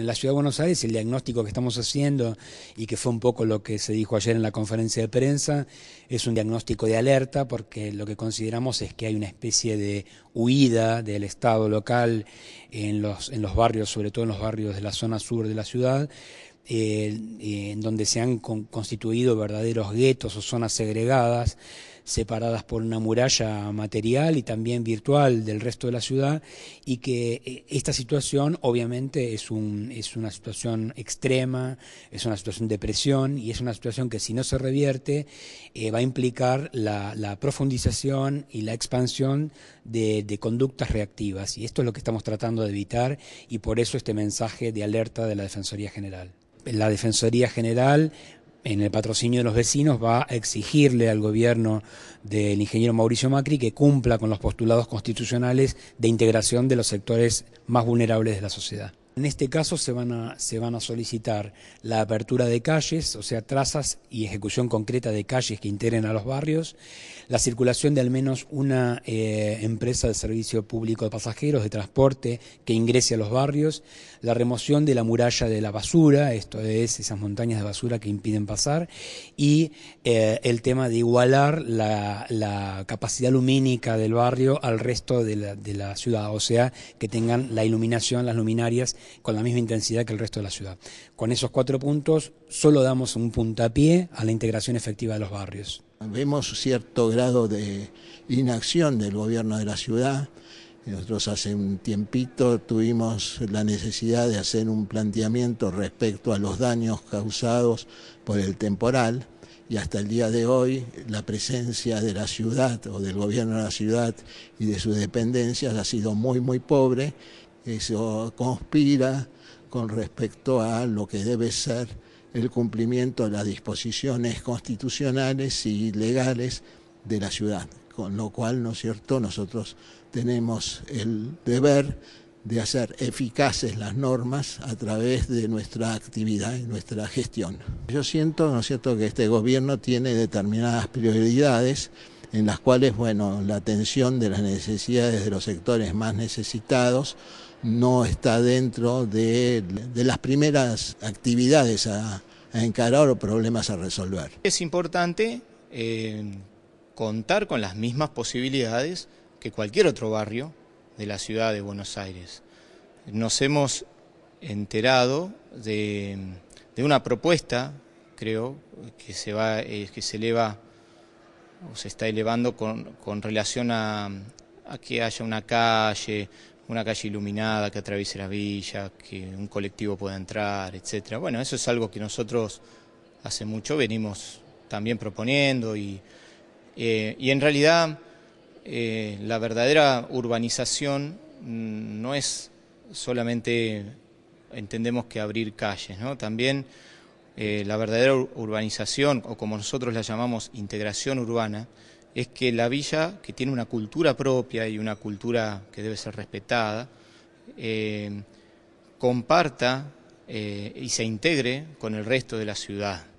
En la ciudad de Buenos Aires, el diagnóstico que estamos haciendo y que fue un poco lo que se dijo ayer en la conferencia de prensa, es un diagnóstico de alerta porque lo que consideramos es que hay una especie de huida del Estado local en los, en los barrios, sobre todo en los barrios de la zona sur de la ciudad, eh, en donde se han constituido verdaderos guetos o zonas segregadas separadas por una muralla material y también virtual del resto de la ciudad y que eh, esta situación obviamente es, una situación extrema, es una situación de presión y es una situación que si no se revierte eh, va a implicar la, profundización y la expansión de, de conductas reactivas y esto es lo que estamos tratando de evitar y por eso este mensaje de alerta de la Defensoría General la Defensoría General en el patrocinio de los vecinos, va a exigirle al gobierno del ingeniero Mauricio Macri que cumpla con los postulados constitucionales de integración de los sectores más vulnerables de la sociedad. En este caso se van, a, solicitar la apertura de calles, o sea, trazas y ejecución concreta de calles que integren a los barrios, la circulación de al menos una eh, empresa de servicio público de pasajeros, de transporte, que ingrese a los barrios, la remoción de la muralla de la basura, esto es, esas montañas de basura que impiden pasar, y eh, el tema de igualar la, capacidad lumínica del barrio al resto de la ciudad, o sea, que tengan la iluminación, las luminarias con la misma intensidad que el resto de la ciudad. Con esos cuatro puntos solo damos un puntapié a la integración efectiva de los barrios. Vemos cierto grado de inacción del gobierno de la ciudad. Nosotros hace un tiempito tuvimos la necesidad de hacer un planteamiento respecto a los daños causados por el temporal y hasta el día de hoy la presencia de la ciudad o del gobierno de la ciudad y de sus dependencias ha sido muy, muy pobre eso conspira con respecto a lo que debe ser el cumplimiento de las disposiciones constitucionales y legales de la ciudad. Con lo cual, ¿no es cierto?, nosotros tenemos el deber de hacer eficaces las normas a través de nuestra actividad y nuestra gestión. Yo siento, ¿no es cierto?, que este gobierno tiene determinadas prioridades en las cuales, bueno, la atención de las necesidades de los sectores más necesitados, no está dentro de, las primeras actividades a, encarar o problemas a resolver. Es importante eh, contar con las mismas posibilidades que cualquier otro barrio de la ciudad de Buenos Aires. Nos hemos enterado de, una propuesta, creo, que se, va, eh, que se eleva o se está elevando con, relación a, a que haya una calle, una calle iluminada que atraviese la villa, que un colectivo pueda entrar, etcétera. Bueno, eso es algo que nosotros hace mucho venimos también proponiendo y, eh, y en realidad eh, la verdadera urbanización mm, no es solamente entendemos que abrir calles, ¿no? También eh, la verdadera urbanización, o como nosotros la llamamos integración urbana, es que la villa, que tiene una cultura propia y una cultura que debe ser respetada, eh, comparta eh, y se integre con el resto de la ciudad.